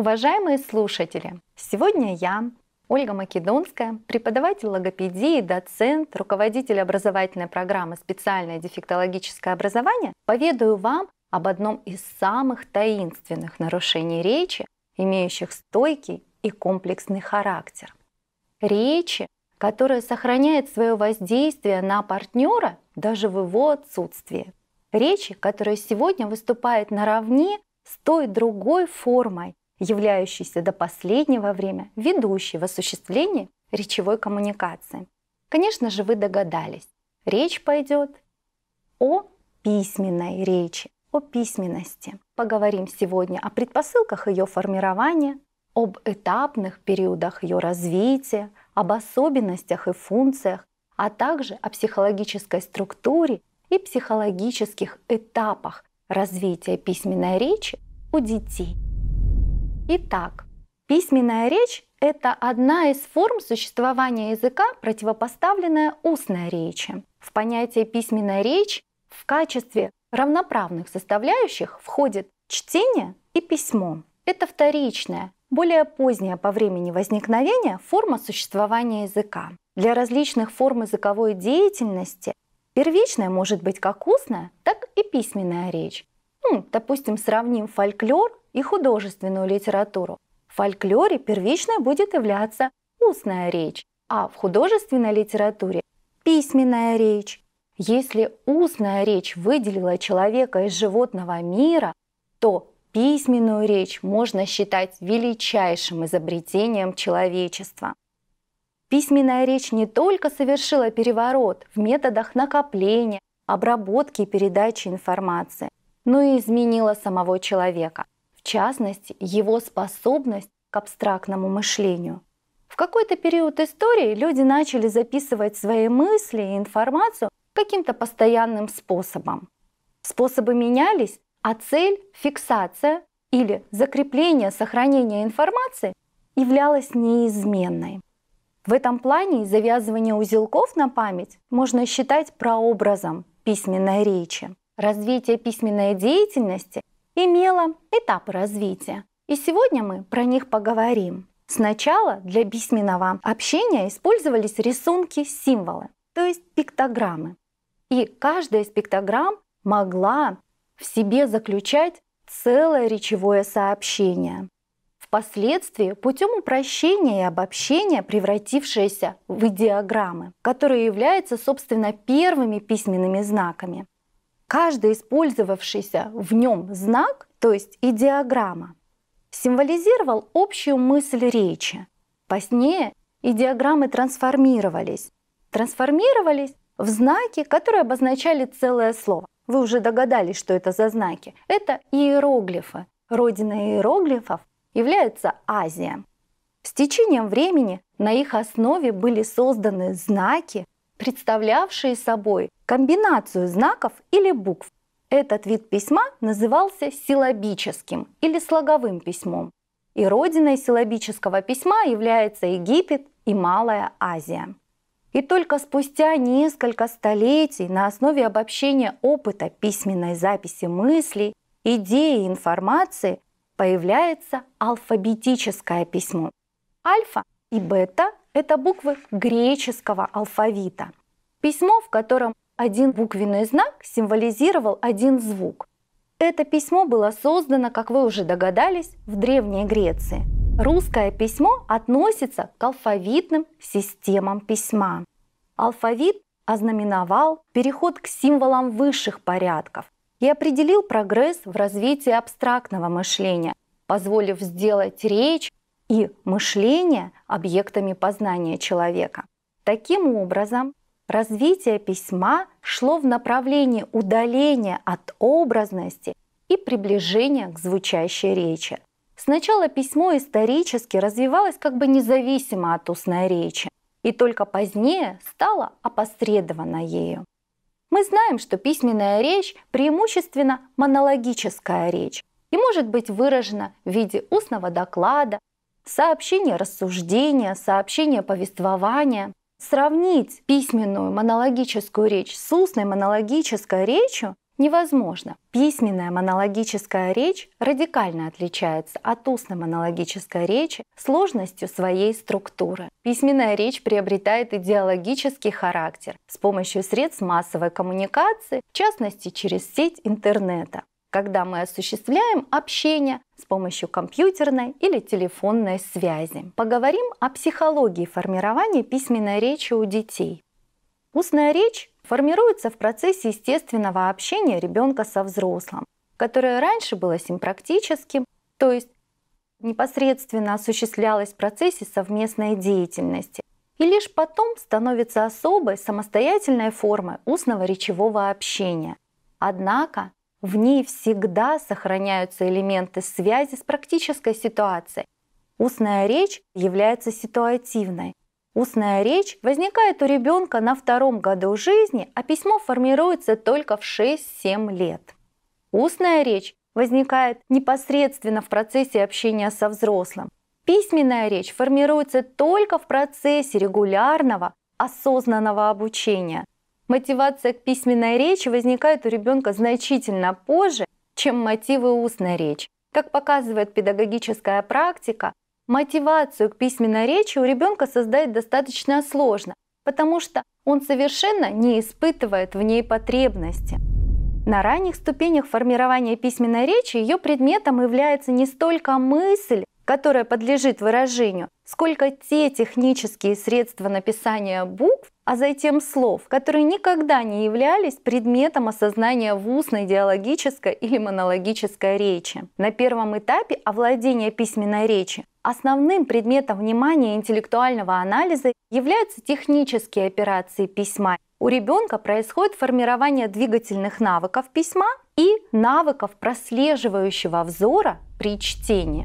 Уважаемые слушатели, сегодня я, Ольга Македонская, преподаватель логопедии, доцент, руководитель образовательной программы «Специальное дефектологическое образование», поведаю вам об одном из самых таинственных нарушений речи, имеющих стойкий и комплексный характер. Речи, которая сохраняет свое воздействие на партнера даже в его отсутствии. Речи, которая сегодня выступает наравне с той другой формой, являющийся до последнего время ведущей в осуществлении речевой коммуникации. Конечно же, вы догадались, речь пойдет о письменной речи, о письменности. Поговорим сегодня о предпосылках ее формирования, об этапных периодах ее развития, об особенностях и функциях, а также о психологической структуре и психологических этапах развития письменной речи у детей. Итак, письменная речь — это одна из форм существования языка, противопоставленная устной речи. В понятие письменная речь в качестве равноправных составляющих входит чтение и письмо. Это вторичная, более поздняя по времени возникновения форма существования языка. Для различных форм языковой деятельности первичная может быть как устная, так и письменная речь. Ну, допустим, сравним фольклор и художественную литературу. В фольклоре первичной будет являться устная речь, а в художественной литературе – письменная речь. Если устная речь выделила человека из животного мира, то письменную речь можно считать величайшим изобретением человечества. Письменная речь не только совершила переворот в методах накопления, обработки и передачи информации, но и изменила самого человека – в частности, его способность к абстрактному мышлению. В какой-то период истории люди начали записывать свои мысли и информацию каким-то постоянным способом. Способы менялись, а цель — фиксация или закрепление сохранение информации являлась неизменной. В этом плане завязывание узелков на память можно считать прообразом письменной речи. Развитие письменной деятельности имела этапы развития. И сегодня мы про них поговорим. Сначала для письменного общения использовались рисунки символы, то есть пиктограммы. И каждая из пиктограмм могла в себе заключать целое речевое сообщение. Впоследствии путем упрощения и обобщения превратившиеся в идеограммы, которые являются, собственно, первыми письменными знаками. Каждый использовавшийся в нем знак, то есть идеограмма, символизировал общую мысль речи. Позднее идеограммы трансформировались. Трансформировались в знаки, которые обозначали целое слово. Вы уже догадались, что это за знаки. Это иероглифы. Родина иероглифов является Азия. С течением времени на их основе были созданы знаки, представлявшие собой комбинацию знаков или букв. Этот вид письма назывался силабическим или слоговым письмом. И родиной силабического письма является Египет и Малая Азия. И только спустя несколько столетий на основе обобщения опыта письменной записи мыслей, идеи и информации появляется алфавитическое письмо. Альфа и бета это буквы греческого алфавита. Письмо, в котором один буквенный знак символизировал один звук. Это письмо было создано, как вы уже догадались, в Древней Греции. Русское письмо относится к алфавитным системам письма. Алфавит ознаменовал переход к символам высших порядков и определил прогресс в развитии абстрактного мышления, позволив сделать речь и мышление объектами познания человека. Таким образом, развитие письма шло в направлении удаления от образности и приближения к звучащей речи. Сначала письмо исторически развивалось как бы независимо от устной речи, и только позднее стало опосредовано ею. Мы знаем, что письменная речь преимущественно монологическая речь и может быть выражена в виде устного доклада Сообщение рассуждения, сообщение повествования. Сравнить письменную монологическую речь с устной монологической речью невозможно. Письменная монологическая речь радикально отличается от устной монологической речи сложностью своей структуры. Письменная речь приобретает идеологический характер с помощью средств массовой коммуникации, в частности через сеть интернета когда мы осуществляем общение с помощью компьютерной или телефонной связи. Поговорим о психологии формирования письменной речи у детей. Устная речь формируется в процессе естественного общения ребенка со взрослым, которое раньше было симпрактическим, то есть непосредственно осуществлялось в процессе совместной деятельности и лишь потом становится особой самостоятельной формой устного речевого общения. Однако в ней всегда сохраняются элементы связи с практической ситуацией. Устная речь является ситуативной. Устная речь возникает у ребенка на втором году жизни, а письмо формируется только в 6-7 лет. Устная речь возникает непосредственно в процессе общения со взрослым. Письменная речь формируется только в процессе регулярного, осознанного обучения. Мотивация к письменной речи возникает у ребенка значительно позже, чем мотивы устной речи. Как показывает педагогическая практика, мотивацию к письменной речи у ребенка создать достаточно сложно, потому что он совершенно не испытывает в ней потребности. На ранних ступенях формирования письменной речи ее предметом является не столько мысль, которое подлежит выражению, сколько те технические средства написания букв, а затем слов, которые никогда не являлись предметом осознания в устной диалогической или монологической речи. На первом этапе овладения письменной речи основным предметом внимания интеллектуального анализа являются технические операции письма. У ребенка происходит формирование двигательных навыков письма и навыков прослеживающего взора при чтении.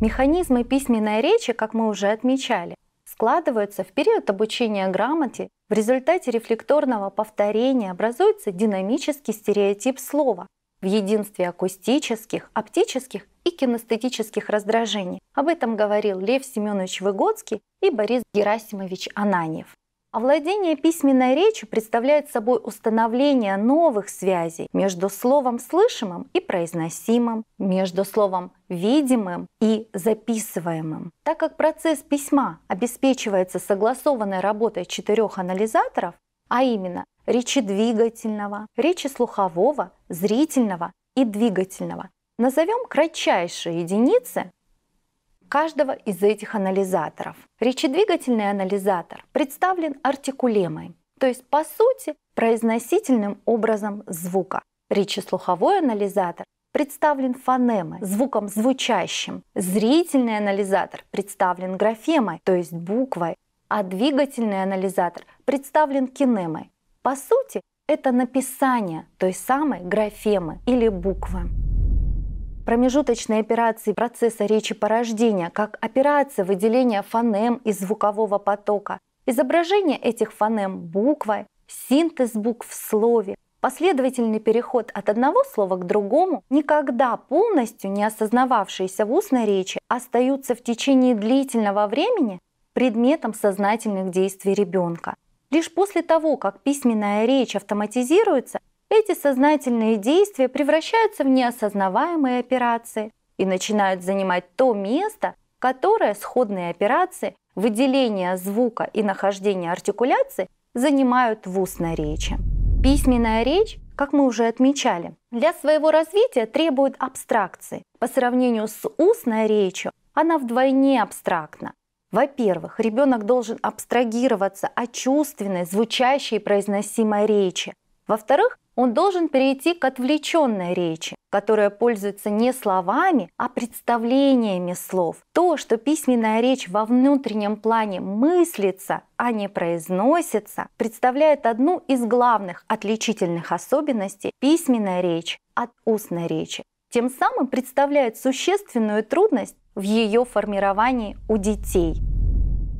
Механизмы письменной речи, как мы уже отмечали, складываются в период обучения грамоте, в результате рефлекторного повторения образуется динамический стереотип слова в единстве акустических, оптических и кинестетических раздражений. Об этом говорил Лев Семенович Выгодский и Борис Герасимович Ананьев. Овладение письменной речью представляет собой установление новых связей между словом слышимым и произносимым, между словом видимым и записываемым. Так как процесс письма обеспечивается согласованной работой четырех анализаторов, а именно речи двигательного, речи слухового, зрительного и двигательного, назовем кратчайшие единицы каждого из этих анализаторов. Речедвигательный анализатор представлен артикулемой, то есть по сути произносительным образом звука. Речеслуховой анализатор представлен фонемой, звуком звучащим. Зрительный анализатор представлен графемой, то есть буквой, а двигательный анализатор представлен кинемой. По сути, это написание той самой графемы или буквы. Промежуточные операции процесса речи порождения, как операции выделения фонем из звукового потока, изображение этих фонем буквой, синтез букв в слове, последовательный переход от одного слова к другому, никогда полностью не осознававшиеся в устной речи, остаются в течение длительного времени предметом сознательных действий ребенка. Лишь после того, как письменная речь автоматизируется, эти сознательные действия превращаются в неосознаваемые операции и начинают занимать то место, которое сходные операции выделения звука и нахождения артикуляции занимают в устной речи. Письменная речь, как мы уже отмечали, для своего развития требует абстракции. По сравнению с устной речью она вдвойне абстрактна. Во-первых, ребенок должен абстрагироваться от чувственной, звучащей и произносимой речи. Во-вторых, он должен перейти к отвлеченной речи, которая пользуется не словами, а представлениями слов. То, что письменная речь во внутреннем плане мыслится, а не произносится, представляет одну из главных отличительных особенностей письменной речи от устной речи. Тем самым представляет существенную трудность в ее формировании у детей.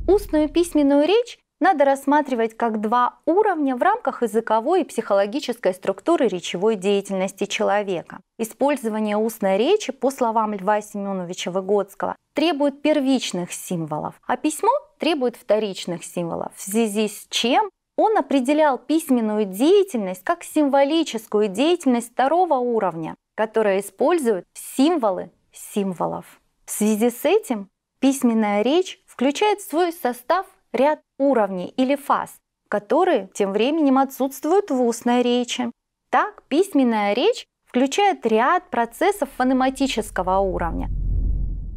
Устную письменную речь надо рассматривать как два уровня в рамках языковой и психологической структуры речевой деятельности человека. Использование устной речи, по словам Льва Семеновича Выгодского, требует первичных символов, а письмо требует вторичных символов, в связи с чем он определял письменную деятельность как символическую деятельность второго уровня, которая использует символы символов. В связи с этим письменная речь включает в свой состав ряд уровней или фаз, которые тем временем отсутствуют в устной речи. Так, письменная речь включает ряд процессов фонематического уровня.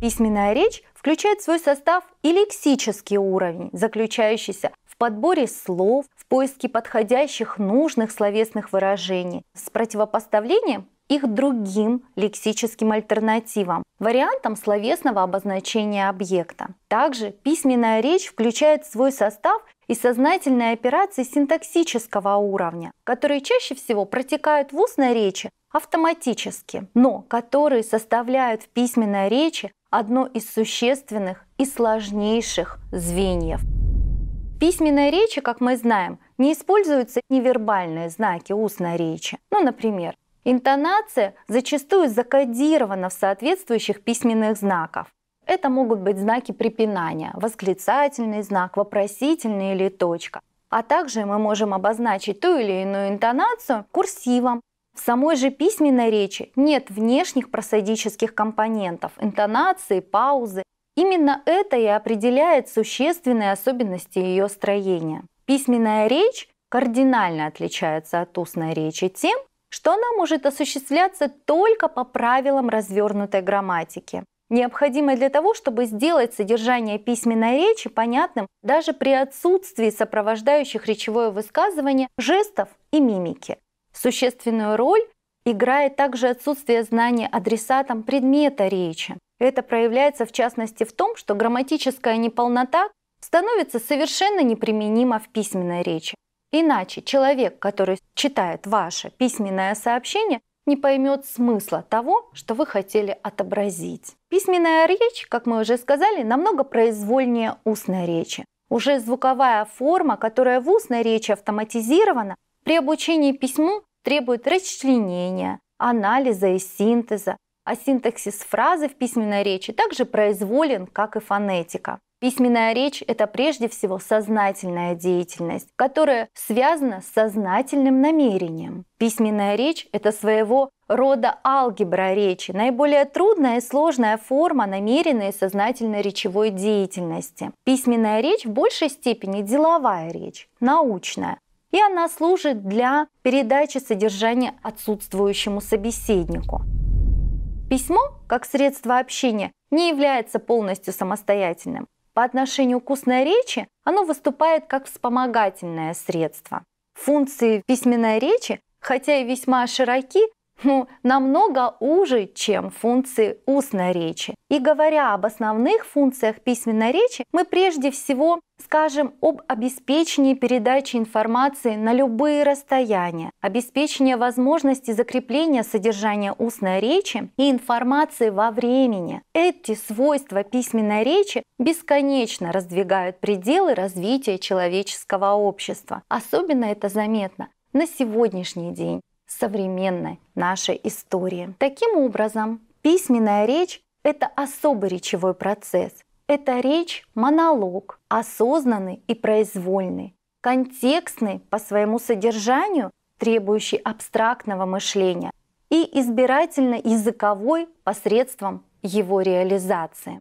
Письменная речь включает в свой состав и лексический уровень, заключающийся в подборе слов, в поиске подходящих нужных словесных выражений с противопоставлением их другим лексическим альтернативам, вариантам словесного обозначения объекта. Также письменная речь включает в свой состав и сознательные операции синтаксического уровня, которые чаще всего протекают в устной речи автоматически, но которые составляют в письменной речи одно из существенных и сложнейших звеньев. В письменной речи, как мы знаем, не используются невербальные знаки устной речи. Ну, например, Интонация зачастую закодирована в соответствующих письменных знаков. Это могут быть знаки препинания, восклицательный знак, вопросительный или точка. А также мы можем обозначить ту или иную интонацию курсивом. В самой же письменной речи нет внешних просодических компонентов, интонации, паузы. Именно это и определяет существенные особенности ее строения. Письменная речь кардинально отличается от устной речи тем, что она может осуществляться только по правилам развернутой грамматики, необходимой для того, чтобы сделать содержание письменной речи понятным даже при отсутствии сопровождающих речевое высказывание жестов и мимики. Существенную роль играет также отсутствие знания адресатом предмета речи. Это проявляется в частности в том, что грамматическая неполнота становится совершенно неприменима в письменной речи. Иначе человек, который читает ваше письменное сообщение, не поймет смысла того, что вы хотели отобразить. Письменная речь, как мы уже сказали, намного произвольнее устной речи. Уже звуковая форма, которая в устной речи автоматизирована, при обучении письму требует расчленения, анализа и синтеза, а синтаксис фразы в письменной речи также произволен, как и фонетика. Письменная речь – это прежде всего сознательная деятельность, которая связана с сознательным намерением. Письменная речь – это своего рода алгебра речи, наиболее трудная и сложная форма намеренной и сознательной речевой деятельности. Письменная речь в большей степени деловая речь, научная, и она служит для передачи содержания отсутствующему собеседнику. Письмо, как средство общения, не является полностью самостоятельным по отношению к устной речи оно выступает как вспомогательное средство. Функции письменной речи, хотя и весьма широки, ну, намного уже, чем функции устной речи. И говоря об основных функциях письменной речи, мы прежде всего скажем об обеспечении передачи информации на любые расстояния, обеспечении возможности закрепления содержания устной речи и информации во времени. Эти свойства письменной речи бесконечно раздвигают пределы развития человеческого общества. Особенно это заметно на сегодняшний день современной нашей истории. Таким образом, письменная речь — это особый речевой процесс. Это речь-монолог, осознанный и произвольный, контекстный по своему содержанию, требующий абстрактного мышления, и избирательно-языковой посредством его реализации.